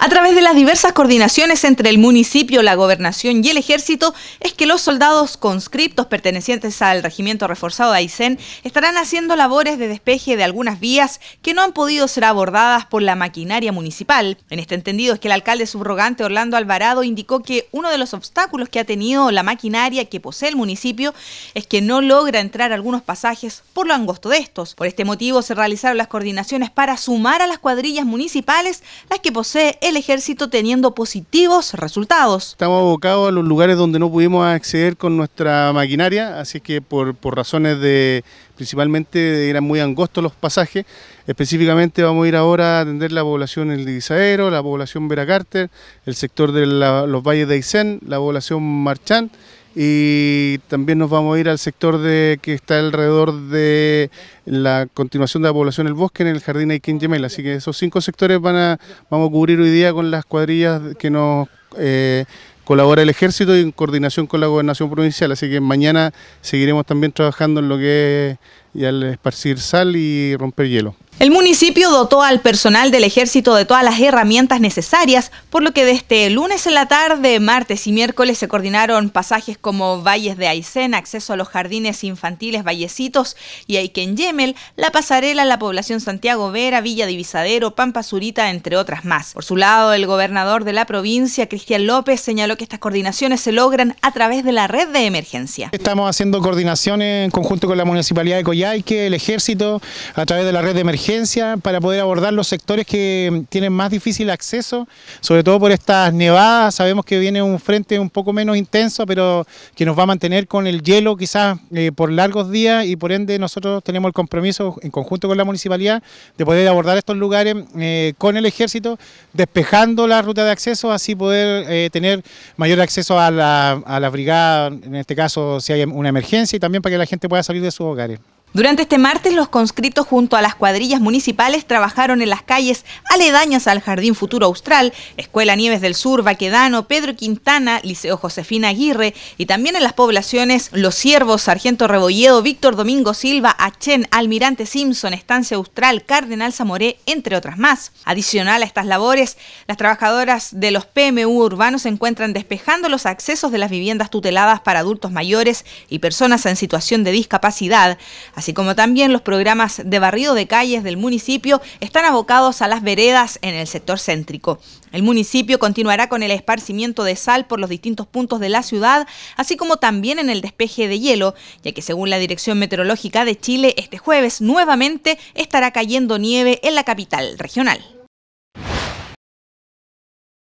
A través de las diversas coordinaciones entre el municipio, la gobernación y el ejército, es que los soldados conscriptos pertenecientes al regimiento reforzado de Aysén estarán haciendo labores de despeje de algunas vías que no han podido ser abordadas por la maquinaria municipal. En este entendido es que el alcalde subrogante Orlando Alvarado indicó que uno de los obstáculos que ha tenido la maquinaria que posee el municipio es que no logra entrar a algunos pasajes por lo angosto de estos. Por este motivo se realizaron las coordinaciones para sumar a las cuadrillas municipales las que posee el el ejército teniendo positivos resultados. Estamos abocados a los lugares donde no pudimos acceder con nuestra maquinaria, así que por, por razones de principalmente eran muy angostos los pasajes. Específicamente vamos a ir ahora a atender la población El Divisadero, la población Vera el sector de los valles de Aysén, la población Marchán y también nos vamos a ir al sector de que está alrededor de la continuación de la población del bosque en el jardín Aiken Gemel. Así que esos cinco sectores van vamos a cubrir hoy día con las cuadrillas que nos eh, colabora el ejército y en coordinación con la gobernación provincial. Así que mañana seguiremos también trabajando en lo que es el esparcir sal y romper hielo. El municipio dotó al personal del ejército de todas las herramientas necesarias, por lo que desde el este lunes en la tarde, martes y miércoles se coordinaron pasajes como Valles de Aysén, acceso a los jardines infantiles Vallecitos y Aiken Yemel, La Pasarela, a la población Santiago Vera, Villa Divisadero, Pampa Zurita, entre otras más. Por su lado, el gobernador de la provincia, Cristian López, señaló que estas coordinaciones se logran a través de la red de emergencia. Estamos haciendo coordinaciones en conjunto con la Municipalidad de Coyhaique, el ejército, a través de la red de emergencia para poder abordar los sectores que tienen más difícil acceso, sobre todo por estas nevadas. Sabemos que viene un frente un poco menos intenso, pero que nos va a mantener con el hielo quizás eh, por largos días y por ende nosotros tenemos el compromiso en conjunto con la municipalidad de poder abordar estos lugares eh, con el ejército, despejando la ruta de acceso, así poder eh, tener mayor acceso a la brigada, en este caso si hay una emergencia y también para que la gente pueda salir de sus hogares. Durante este martes, los conscritos junto a las cuadrillas municipales trabajaron en las calles aledañas al Jardín Futuro Austral, Escuela Nieves del Sur, Baquedano, Pedro Quintana, Liceo Josefina Aguirre y también en las poblaciones Los Ciervos, Sargento Rebolledo, Víctor Domingo Silva, Achen, Almirante Simpson, Estancia Austral, Cardenal Zamoré, entre otras más. Adicional a estas labores, las trabajadoras de los PMU urbanos se encuentran despejando los accesos de las viviendas tuteladas para adultos mayores y personas en situación de discapacidad así como también los programas de barrido de calles del municipio están abocados a las veredas en el sector céntrico. El municipio continuará con el esparcimiento de sal por los distintos puntos de la ciudad, así como también en el despeje de hielo, ya que según la Dirección Meteorológica de Chile, este jueves nuevamente estará cayendo nieve en la capital regional.